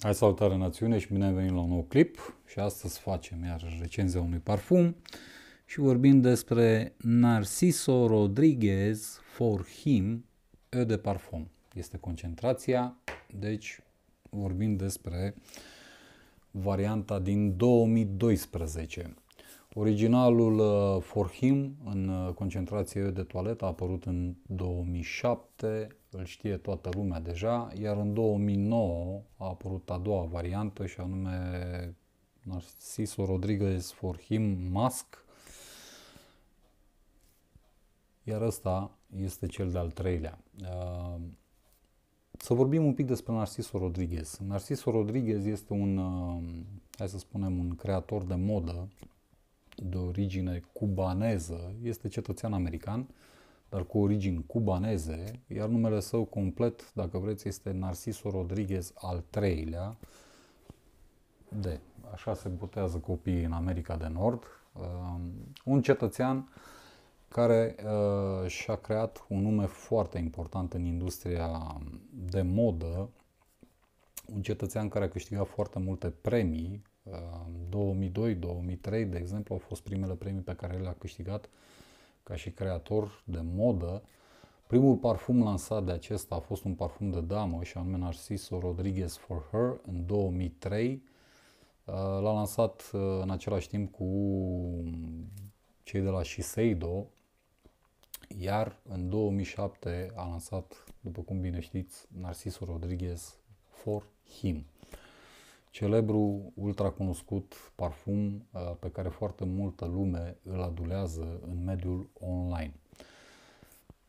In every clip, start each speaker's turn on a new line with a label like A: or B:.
A: Hai salutare națiune și bine ai venit la un nou clip și astăzi facem iar recenzia unui parfum și vorbim despre Narciso Rodriguez For Him Eau de Parfum. Este concentrația, deci vorbim despre varianta din 2012. Originalul uh, For Him în uh, concentrație de toaletă a apărut în 2007, îl știe toată lumea deja, iar în 2009 a apărut a doua variantă și anume Narciso Rodriguez for him Mask. Iar ăsta este cel de-al treilea. Uh, să vorbim un pic despre Narciso Rodriguez. Narciso Rodriguez este un, uh, hai să spunem, un creator de modă de origine cubaneză. Este cetățean american. Uh, dar cu origini cubaneze, iar numele său complet, dacă vreți, este Narciso Rodriguez al III-lea de, așa se botează copiii în America de Nord, um, un cetățean care uh, și-a creat un nume foarte important în industria de modă, un cetățean care a câștigat foarte multe premii, 2002-2003, um, de exemplu, au fost primele premii pe care le-a câștigat uh, ca și creator de modă, primul parfum lansat de acesta a fost un parfum de damă și anume Narciso Rodriguez For Her în 2003. Uh, l-a lansat uh, în același timp cu cei de la Shiseido, iar în 2007 a lansat, după cum bine știți, Narciso Rodriguez For Him celebru ultracunoscut parfum uh, pe care foarte multă lume îl adulează în mediul online.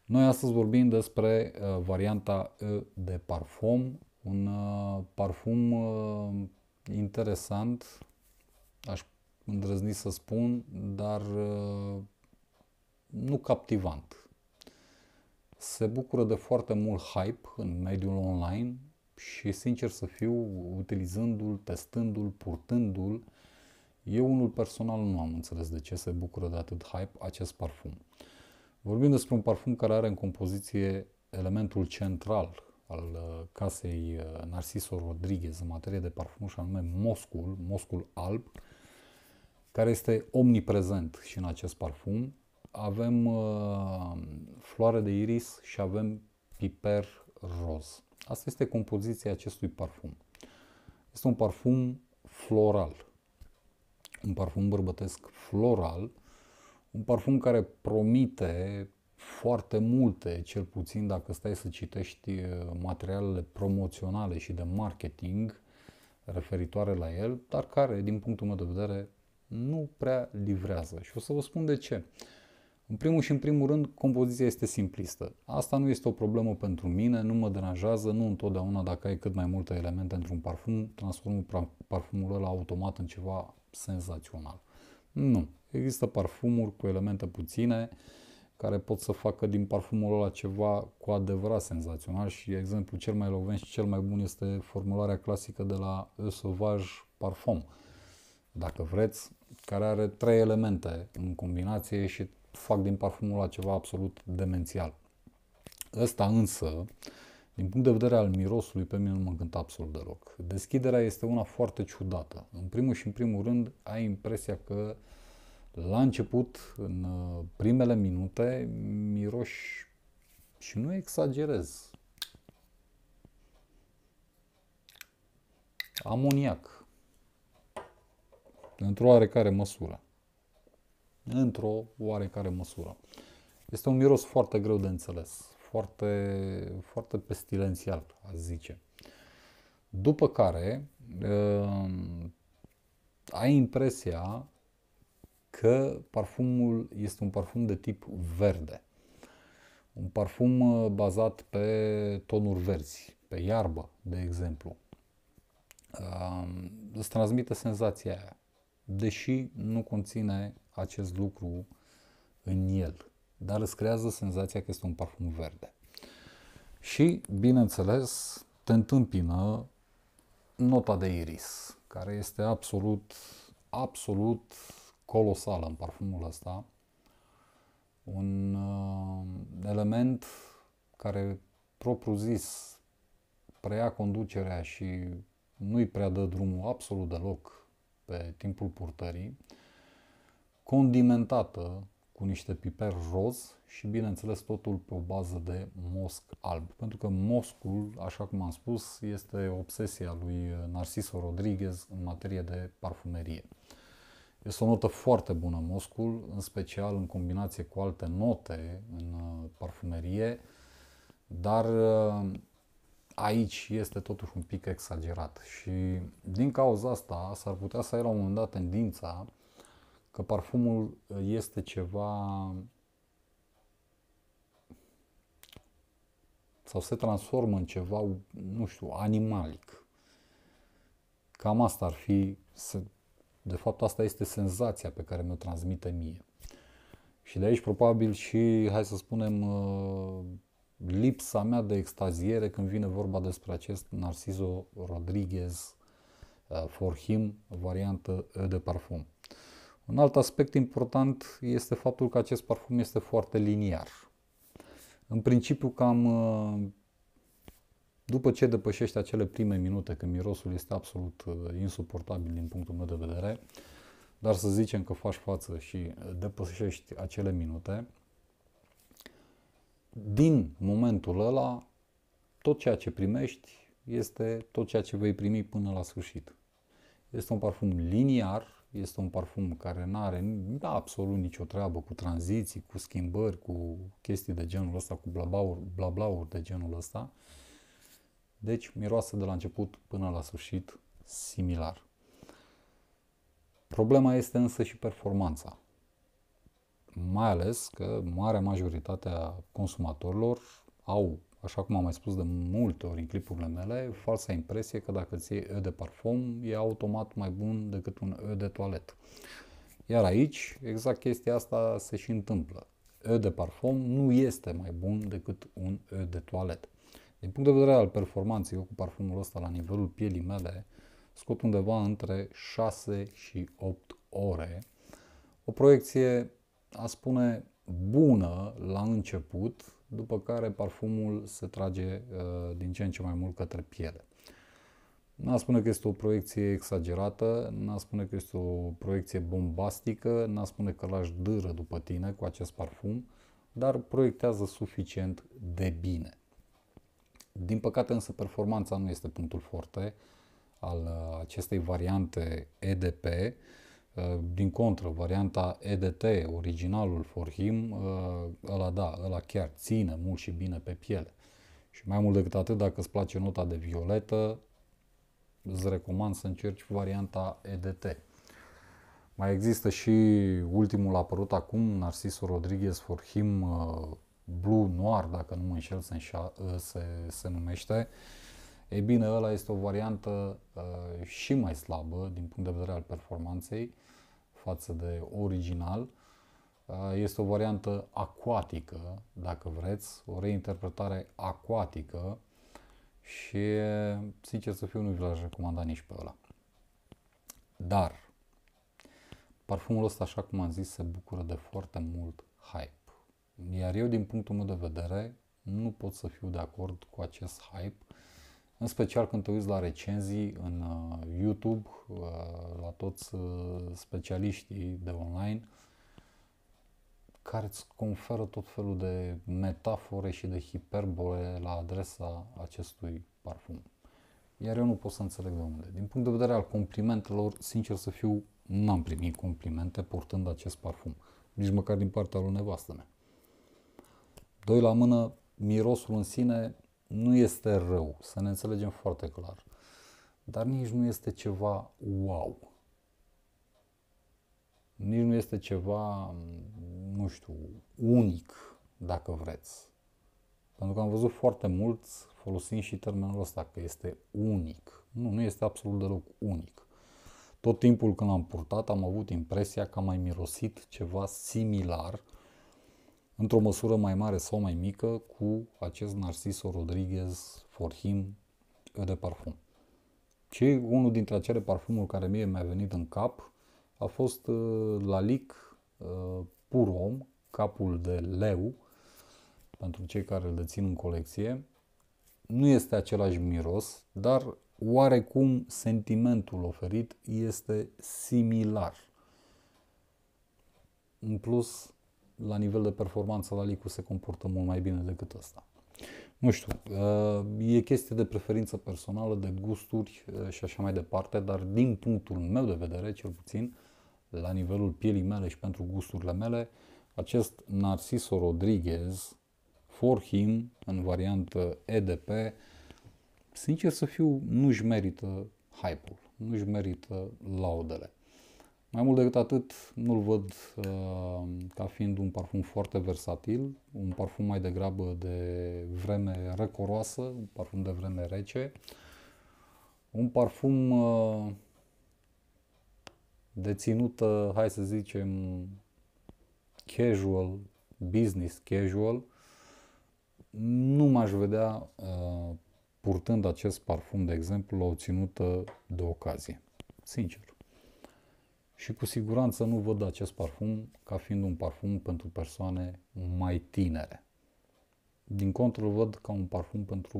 A: Noi astăzi vorbim despre uh, varianta E de parfum, un uh, parfum interesant, aș îndrăzni să spun, dar nu captivant. Se bucură de foarte mult hype în mediul online, și sincer să fiu, utilizându-l, testându-l, purtându-l, eu unul personal nu am înțeles de ce se bucură de atât hype acest parfum. Vorbim despre un parfum care are în compoziție elementul central al uh, casei uh, Narciso Rodriguez în materie de parfum și anume moscul, moscul alb, care este omniprezent și în acest parfum. Avem uh, floare de iris și avem piper roz. Asta este compoziția acestui parfum. Este un parfum floral. Un parfum bărbătesc floral, un parfum care promite foarte multe, cel puțin dacă stai să citești uh, materialele promoționale și de marketing referitoare la el, dar care, din punctul meu de vedere, nu prea livrează. Și o să vă spun de ce. Uh, în primul și în primul rând, compoziția este simplistă. Asta nu este o problemă pentru mine, nu mă deranjează, nu întotdeauna dacă ai cât mai multe elemente într-un parfum, transformă parfumul ăla automat în ceva senzațional. Nu. Există parfumuri cu elemente puține care pot să facă din parfumul ăla ceva cu adevărat senzațional și exemplu cel mai lovent și cel mai bun este formularea clasică de la Eau Sauvage Parfum, dacă vreți, care are trei elemente în combinație și fac din parfumul ăla ceva absolut demențial. Ăsta însă, din punct de vedere al mirosului, pe mine nu mă încântă absolut deloc. Deschiderea este una foarte ciudată. În primul și în primul rând, ai impresia că la început, în uh, primele minute, miroși și nu exagerez. Amoniac. Într-o oarecare măsură într-o oarecare măsură. Este un miros foarte greu de înțeles, foarte, foarte pestilențial, a zice. După care uh, ai impresia că parfumul este un parfum de tip verde. Un parfum uh, bazat pe tonuri verzi, pe iarbă, de exemplu. Uh, îți transmite senzația aia, deși nu conține acest lucru în el, dar îți creează senzația că este un parfum verde. Și, bineînțeles, te întâmpină nota de iris, care este absolut, absolut colosală în parfumul ăsta. Un uh, element care, propriu zis, preia conducerea și nu-i prea dă drumul absolut deloc pe timpul purtării. Uh, condimentată cu niște piper roz și bineînțeles totul pe o bază de mosc alb. Pentru că moscul, așa cum am spus, este obsesia lui Narciso Rodriguez în materie de parfumerie. Este o notă foarte bună moscul, în special în combinație cu alte note în uh, parfumerie, dar uh, aici este totuși un pic exagerat și din cauza asta s-ar putea să ai la un moment dat tendința că parfumul uh, este ceva sau se transformă în ceva, nu știu, animalic. Cam asta ar fi, de fapt asta este senzația pe care mi-o transmite mie. Și de aici probabil și, hai să spunem, uh, lipsa mea de extaziere când vine vorba despre acest Narciso Rodriguez uh, for him, variantă de parfum. Un alt aspect important este faptul că acest parfum este foarte liniar. În principiu cam uh, după ce depășești acele prime minute când mirosul este absolut uh, insuportabil din punctul meu de vedere, dar să zicem că faci față și depășești acele minute, din momentul ăla tot ceea ce primești este tot ceea ce vei primi până la sfârșit. Este un parfum liniar, este un parfum care nu are absolut nicio treabă cu tranziții, cu schimbări, cu chestii de genul ăsta, cu blablauri, blablauri de genul ăsta. Deci miroase de la început până la sfârșit similar. Problema este însă și performanța. Mai ales că marea majoritate a consumatorilor au așa cum am mai spus de multe ori în clipurile mele, falsa impresie că dacă îți iei de parfum, e automat mai bun decât un E de toaletă. Iar aici, exact chestia asta se și întâmplă. E de parfum nu este mai bun decât un E de toaletă. Din punct de vedere al performanței, eu cu parfumul ăsta la nivelul pielii mele scot undeva între 6 și 8 ore. O proiecție, a spune, bună la început, după care parfumul se trage uh, din ce în ce mai mult către piele. N-a spune că este o proiecție exagerată, n-a spune că este o proiecție bombastică, n-a spune că lași dâră după tine cu acest parfum, dar proiectează suficient de bine. Din păcate însă performanța nu este punctul forte al uh, acestei variante EDP, Eh, din contră, varianta EDT, originalul for him, eh, ăla da, ăla chiar ține mult și bine pe piele. Și mai mult decât atât, dacă îți place nota de violetă, îți recomand să încerci varianta EDT. Mai există și ultimul apărut acum, Narciso Rodriguez for him, eh, Blue Noir, dacă nu mă înșel, se, se, se numește. Uh, E bine, ăla este o variantă uh, și mai slabă din punct de vedere al performanței față de original. Uh, este o variantă aquatică, dacă vreți, o reinterpretare aquatică și sincer să fiu nu vi l-aș recomanda nici pe ăla. Dar parfumul ăsta, așa cum am zis, se bucură de foarte mult hype. Iar eu, din punctul meu de vedere, nu pot să fiu de acord cu acest hype în special când te uiți la recenzii în uh, YouTube, uh, la toți uh, specialiștii de online, care îți conferă tot felul de metafore și de hiperbole la adresa acestui parfum. Iar eu nu pot să înțeleg de unde. Din punct de vedere al complimentelor, sincer să fiu, n-am primit complimente portând acest parfum. Nici măcar din partea lui nevastă mea. Doi la mână, mirosul în sine nu este rău, să ne înțelegem foarte clar. Dar nici nu este ceva wow. Nici nu este ceva, nu știu, unic, dacă vreți. Pentru că am văzut foarte mulți folosind și termenul ăsta, că este unic. Nu, nu este absolut deloc unic. Tot timpul când l-am purtat am avut impresia că am mai mirosit ceva similar într-o măsură mai mare sau mai mică, cu acest Narciso Rodriguez For Him de parfum. Și unul dintre acele parfumuri care mie mi-a venit în cap a fost uh, Lalic uh, Om, capul de leu, pentru cei care le țin în colecție. Nu este același miros, dar oarecum sentimentul oferit este similar. În plus, la nivel de performanță la Licu se comportă mult mai bine decât ăsta. Nu știu, uh, e chestie de preferință personală, de gusturi uh, și așa mai departe, dar din punctul meu de vedere, cel puțin, la nivelul pielii mele și pentru gusturile mele, acest Narciso Rodriguez, for him, în variantă EDP, sincer să fiu, nu-și merită hype-ul, nu-și merită laudele. Mai mult decât atât, nu-l văd uh, ca fiind un parfum foarte versatil, un parfum mai degrabă de vreme răcoroasă, un parfum de vreme rece, un parfum uh, de ținută, hai să zicem, casual, business casual. Nu m-aș vedea uh, purtând acest parfum, de exemplu, la o ținută de ocazie, sincer și cu siguranță nu văd acest parfum ca fiind un parfum pentru persoane mai tinere. Din contră, văd ca un parfum pentru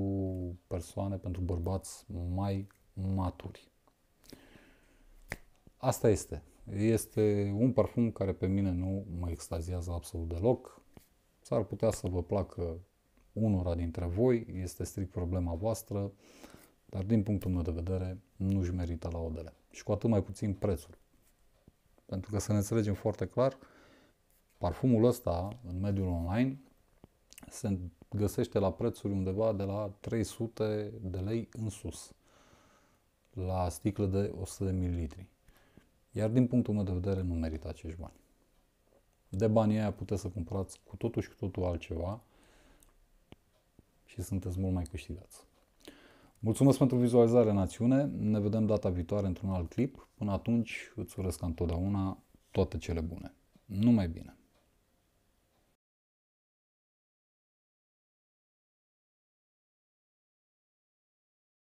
A: persoane, pentru bărbați mai maturi. Asta este. Este un parfum care pe mine nu mă extaziază absolut deloc. S-ar putea să vă placă unora dintre voi, este strict problema voastră, dar din punctul meu de vedere nu-și merită la odele. Și cu atât mai puțin prețul. Pentru că să ne înțelegem foarte clar, parfumul ăsta în mediul online se găsește la prețuri undeva de la 300 de lei în sus la sticle de 100 de mililitri. Iar din punctul meu de vedere nu merită acești bani. De banii aia puteți să cumpărați cu totul și cu totul altceva și sunteți mult mai câștigați. Mulțumesc pentru vizualizare, națiune. Ne vedem data viitoare într-un alt clip. Până atunci, îți urez ca întotdeauna toate cele bune. Numai bine!